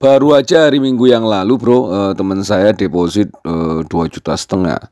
Baru aja hari Minggu yang lalu, bro, uh, teman saya deposit eh, dua uh, juta setengah.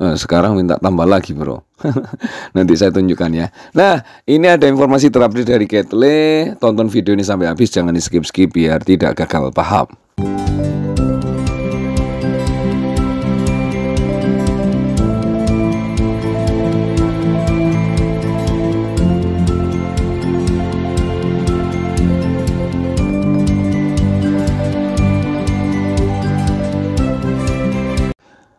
Uh, sekarang minta tambah lagi bro Nanti saya tunjukkan ya Nah ini ada informasi terupdate dari Ketle Tonton video ini sampai habis Jangan di skip-skip biar tidak gagal paham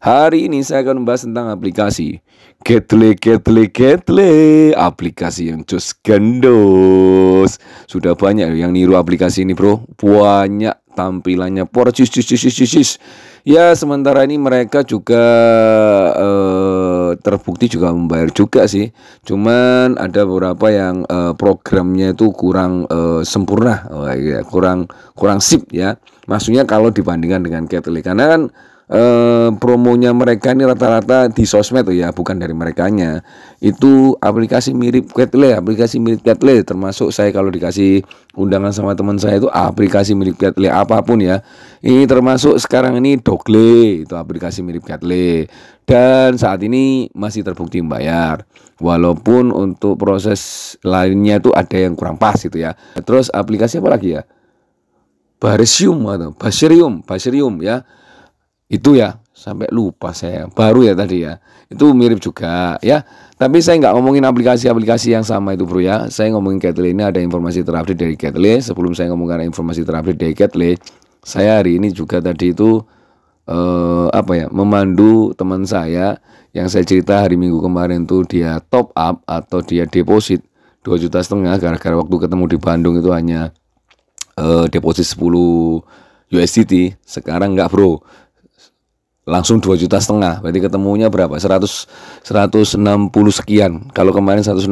Hari ini saya akan membahas tentang aplikasi Ketle Ketle Ketle Aplikasi yang cus gendos Sudah banyak yang niru aplikasi ini bro Banyak tampilannya cus, cus, cus, cus, cus. Ya sementara ini mereka juga eh, terbukti juga membayar juga sih Cuman ada beberapa yang eh, programnya itu kurang eh, sempurna oh, ya, Kurang kurang sip ya Maksudnya kalau dibandingkan dengan Ketle Karena kan Eh, promonya mereka ini rata-rata di sosmed tuh ya, bukan dari merekanya. Itu aplikasi mirip Catle, aplikasi mirip Catle termasuk saya kalau dikasih undangan sama teman saya itu aplikasi mirip Catle apapun ya. Ini termasuk sekarang ini Dogle itu aplikasi mirip Catle dan saat ini masih terbukti membayar. Walaupun untuk proses lainnya itu ada yang kurang pas gitu ya. Terus aplikasi apa lagi ya? Barisium atau Basirium, Basirium ya itu ya, sampai lupa saya. Baru ya tadi ya. Itu mirip juga ya. Tapi saya nggak ngomongin aplikasi-aplikasi yang sama itu bro ya. Saya ngomongin Catley ini ada informasi terupdate dari Catley. Sebelum saya ngomongin informasi terupdate dari Catley, saya hari ini juga tadi itu eh, apa ya memandu teman saya yang saya cerita hari minggu kemarin tuh dia top up atau dia deposit dua juta setengah gara-gara waktu ketemu di Bandung itu hanya eh, deposit 10 USDT sekarang nggak bro langsung dua juta setengah berarti ketemunya berapa 100 160 sekian kalau kemarin 165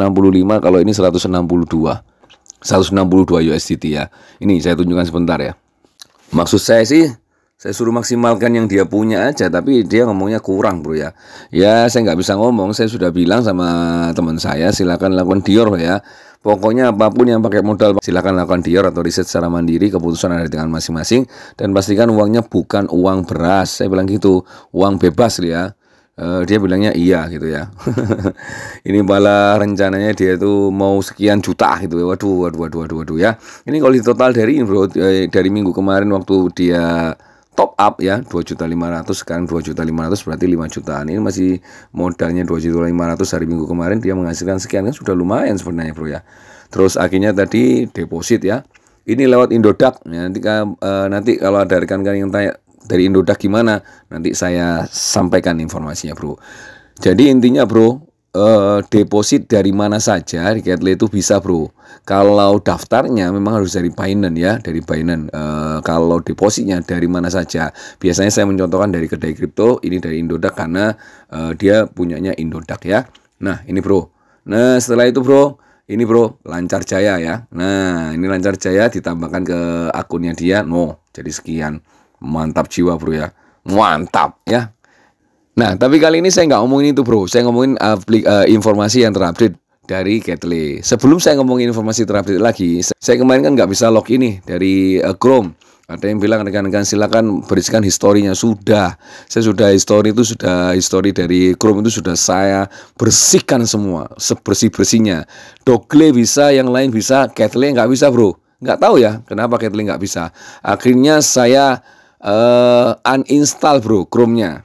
kalau ini 162 162 USDT ya ini saya tunjukkan sebentar ya maksud saya sih saya suruh maksimalkan yang dia punya aja tapi dia ngomongnya kurang bro ya ya saya nggak bisa ngomong saya sudah bilang sama teman saya silakan lakukan dior ya Pokoknya apapun yang pakai modal, silahkan lakukan dior atau riset secara mandiri. Keputusan ada di tangan masing-masing. Dan pastikan uangnya bukan uang beras. Saya bilang gitu, uang bebas ya. Uh, dia bilangnya iya gitu ya. ini malah rencananya dia itu mau sekian juta gitu ya. Waduh, waduh, waduh, waduh, waduh ya. Ini kalau di total dari info eh, dari minggu kemarin waktu dia top up ya 2.500 sekarang 2.500 berarti 5 jutaan ini masih modalnya 2.500 hari Minggu kemarin dia menghasilkan sekian kan sudah lumayan sebenarnya Bro ya. Terus akhirnya tadi deposit ya. Ini lewat Indodax ya. Nanti uh, nanti kalau ada rekan-rekan yang tanya dari Indodax gimana nanti saya sampaikan informasinya Bro. Jadi intinya Bro Eh, deposit dari mana saja di Gateway itu bisa bro. Kalau daftarnya memang harus dari Binance ya, dari Binance. Eh, kalau depositnya dari mana saja, biasanya saya mencontohkan dari kedai kripto, ini dari Indodax karena eh, dia punyanya Indodax ya. Nah ini bro. Nah setelah itu bro, ini bro lancar jaya ya. Nah ini lancar jaya ditambahkan ke akunnya dia, no jadi sekian. Mantap jiwa bro ya, mantap ya. Nah, tapi kali ini saya nggak ngomongin itu bro, saya ngomongin uh, uh informasi yang terupdate dari Ketle. Sebelum saya ngomongin informasi terupdate lagi, saya kemarin kan nggak bisa log ini dari uh, Chrome. Ada yang bilang rekan-rekan silakan berisikan historinya sudah. Saya sudah histori itu sudah histori dari Chrome itu sudah saya bersihkan semua sebersih-bersihnya. Dogle bisa, yang lain bisa, Ketle nggak bisa bro. Nggak tahu ya kenapa Ketle nggak bisa. Akhirnya saya uh, uninstall bro Chrome-nya.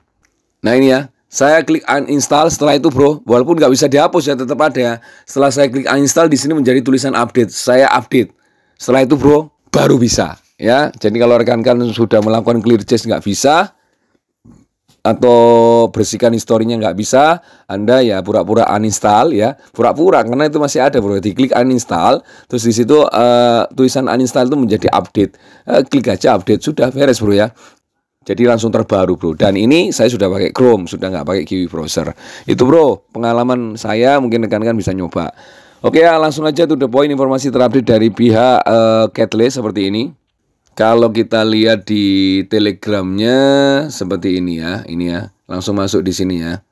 Nah ini ya, saya klik uninstall setelah itu bro, walaupun nggak bisa dihapus ya tetap ada ya. Setelah saya klik uninstall di sini menjadi tulisan update, saya update. Setelah itu bro, baru bisa ya. Jadi kalau rekan-rekan sudah melakukan clear chest nggak bisa, atau bersihkan historinya nggak bisa, Anda ya pura-pura uninstall ya, pura-pura karena itu masih ada bro. Diklik uninstall, terus di situ uh, tulisan uninstall itu menjadi update. Uh, klik aja update sudah beres bro ya. Jadi langsung terbaru bro. Dan ini saya sudah pakai Chrome, sudah nggak pakai Kiwi Browser. Itu bro, pengalaman saya mungkin rekan-rekan bisa nyoba. Oke ya, langsung aja to the point informasi terupdate dari pihak uh, eh, Catalyst seperti ini. Kalau kita lihat di telegramnya seperti ini ya, ini ya. Langsung masuk di sini ya.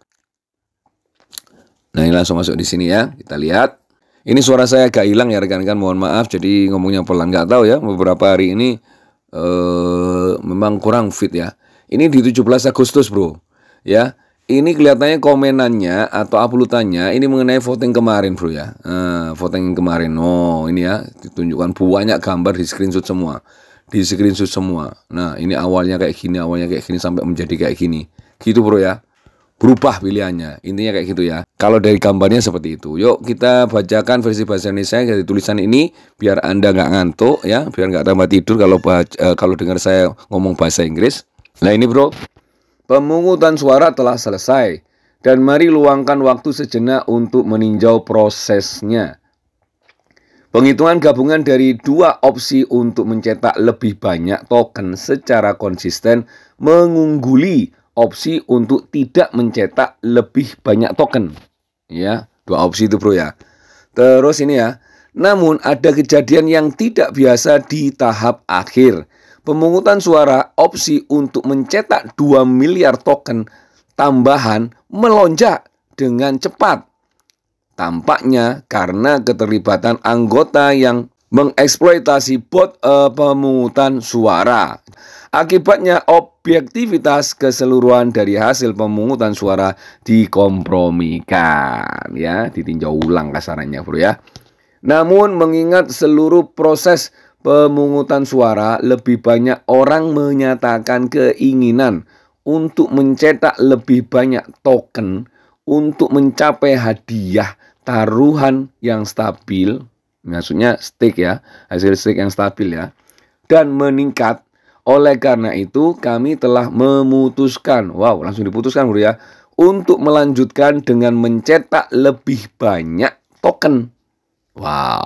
Nah ini langsung masuk di sini ya, kita lihat. Ini suara saya agak hilang ya rekan-rekan, mohon maaf. Jadi ngomongnya pelan, nggak tahu ya. Beberapa hari ini uh, memang kurang fit ya. Ini di 17 Agustus, Bro. Ya. Ini kelihatannya komenannya atau uploadannya ini mengenai voting kemarin, Bro ya. Uh, voting kemarin. Oh, ini ya ditunjukkan banyak gambar di screenshot semua. Di screenshot semua. Nah, ini awalnya kayak gini, awalnya kayak gini sampai menjadi kayak gini. Gitu, Bro ya berubah pilihannya. Intinya kayak gitu ya. Kalau dari gambarnya seperti itu. Yuk kita bacakan versi bahasa Indonesia dari tulisan ini biar Anda nggak ngantuk ya, biar nggak tambah tidur kalau baca, eh, kalau dengar saya ngomong bahasa Inggris. Nah ini bro, pemungutan suara telah selesai dan mari luangkan waktu sejenak untuk meninjau prosesnya. Penghitungan gabungan dari dua opsi untuk mencetak lebih banyak token secara konsisten mengungguli opsi untuk tidak mencetak lebih banyak token. Ya, dua opsi itu bro ya. Terus ini ya. Namun ada kejadian yang tidak biasa di tahap akhir. Pemungutan suara opsi untuk mencetak 2 miliar token tambahan melonjak dengan cepat. Tampaknya karena keterlibatan anggota yang mengeksploitasi bot uh, pemungutan suara. Akibatnya objektivitas keseluruhan dari hasil pemungutan suara dikompromikan ya, ditinjau ulang kasarannya Bro ya. Namun mengingat seluruh proses pemungutan suara lebih banyak orang menyatakan keinginan untuk mencetak lebih banyak token untuk mencapai hadiah taruhan yang stabil maksudnya stick ya, hasil stick yang stabil ya, dan meningkat. Oleh karena itu, kami telah memutuskan, wow, langsung diputuskan bro ya, untuk melanjutkan dengan mencetak lebih banyak token. Wow,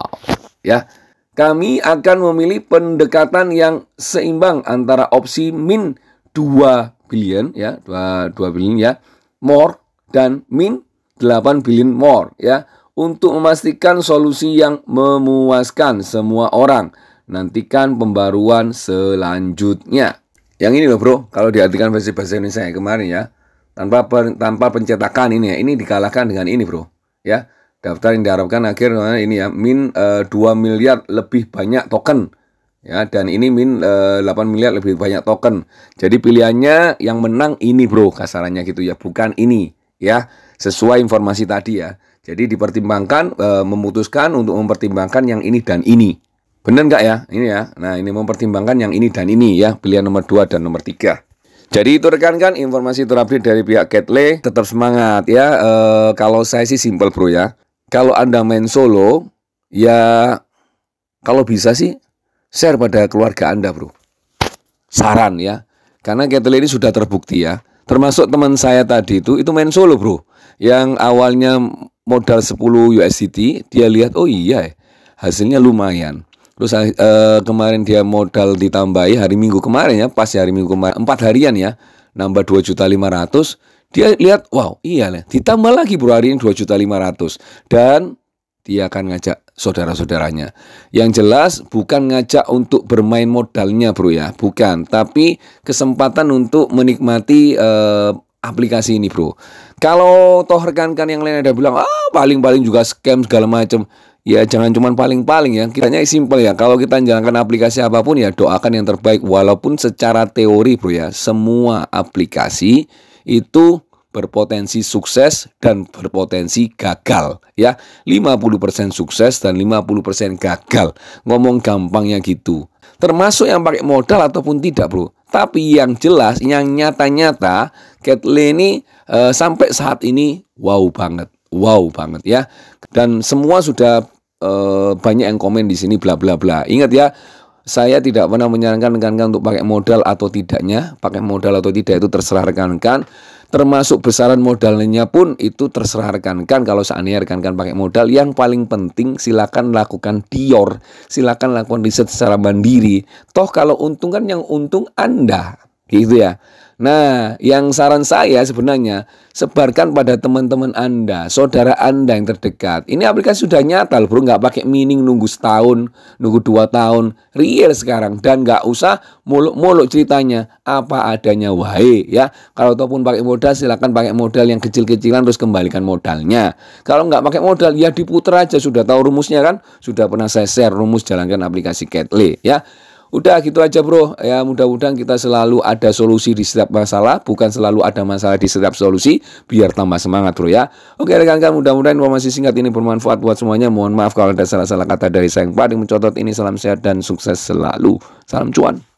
ya. Kami akan memilih pendekatan yang seimbang antara opsi min 2 billion ya, 2 2 billion ya, more dan min 8 billion more ya untuk memastikan solusi yang memuaskan semua orang. Nantikan pembaruan selanjutnya. Yang ini loh bro, kalau diartikan versi bahasa Indonesia ya, kemarin ya, tanpa per, tanpa pencetakan ini ya, ini dikalahkan dengan ini bro, ya. Daftar yang diharapkan akhir eh, ini ya, min e, eh, 2 miliar lebih banyak token ya dan ini min e, eh, 8 miliar lebih banyak token. Jadi pilihannya yang menang ini bro kasarannya gitu ya, bukan ini ya. Sesuai informasi tadi ya. Jadi dipertimbangkan e, memutuskan untuk mempertimbangkan yang ini dan ini. Benar nggak ya? Ini ya. Nah, ini mempertimbangkan yang ini dan ini ya, pilihan nomor 2 dan nomor 3. Jadi itu rekan-rekan informasi terupdate dari pihak Catley tetap semangat ya. E, kalau saya sih simple bro ya. Kalau Anda main solo ya kalau bisa sih share pada keluarga Anda bro. Saran ya. Karena Catley ini sudah terbukti ya. Termasuk teman saya tadi itu itu main solo, Bro. Yang awalnya modal 10 USDT, dia lihat oh iya, hasilnya lumayan. Terus uh, kemarin dia modal ditambahi hari Minggu kemarin ya, pas hari Minggu kemarin 4 harian ya, nambah dua juta lima ratus dia lihat wow, iya ditambah lagi Bro hari ini ratus dan dia akan ngajak saudara-saudaranya. Yang jelas bukan ngajak untuk bermain modalnya bro ya, bukan. Tapi kesempatan untuk menikmati eh, aplikasi ini bro. Kalau toh rekan-rekan yang lain ada bilang ah paling-paling juga scam segala macam. Ya jangan cuma paling-paling ya, kitanya simple ya. Kalau kita menjalankan aplikasi apapun ya doakan yang terbaik. Walaupun secara teori bro ya, semua aplikasi itu berpotensi sukses dan berpotensi gagal ya 50% sukses dan 50% gagal ngomong gampangnya gitu termasuk yang pakai modal ataupun tidak bro tapi yang jelas yang nyata-nyata Kathleen ini e, sampai saat ini wow banget wow banget ya dan semua sudah e, banyak yang komen di sini bla bla bla ingat ya saya tidak pernah menyarankan rekan-rekan untuk pakai modal atau tidaknya pakai modal atau tidak itu terserah rekan-rekan termasuk besaran modalnya pun itu terserah rekan-rekan kalau seandainya rekan-rekan pakai modal yang paling penting silakan lakukan dior silakan lakukan riset secara mandiri toh kalau untung kan yang untung Anda gitu ya Nah, yang saran saya sebenarnya sebarkan pada teman-teman Anda, saudara Anda yang terdekat. Ini aplikasi sudah nyata loh, bro. Nggak pakai mining nunggu setahun, nunggu dua tahun. Real sekarang. Dan nggak usah muluk-muluk ceritanya. Apa adanya, wahai. ya. Kalau ataupun pakai modal, silakan pakai modal yang kecil-kecilan terus kembalikan modalnya. Kalau nggak pakai modal, ya diputer aja. Sudah tahu rumusnya kan? Sudah pernah saya share rumus jalankan aplikasi Catley. Ya, Udah gitu aja bro, ya mudah-mudahan kita selalu ada solusi di setiap masalah, bukan selalu ada masalah di setiap solusi, biar tambah semangat bro ya. Oke rekan-rekan, mudah-mudahan informasi singkat ini bermanfaat buat semuanya. Mohon maaf kalau ada salah-salah kata dari saya yang paling mencotot ini. Salam sehat dan sukses selalu. Salam cuan.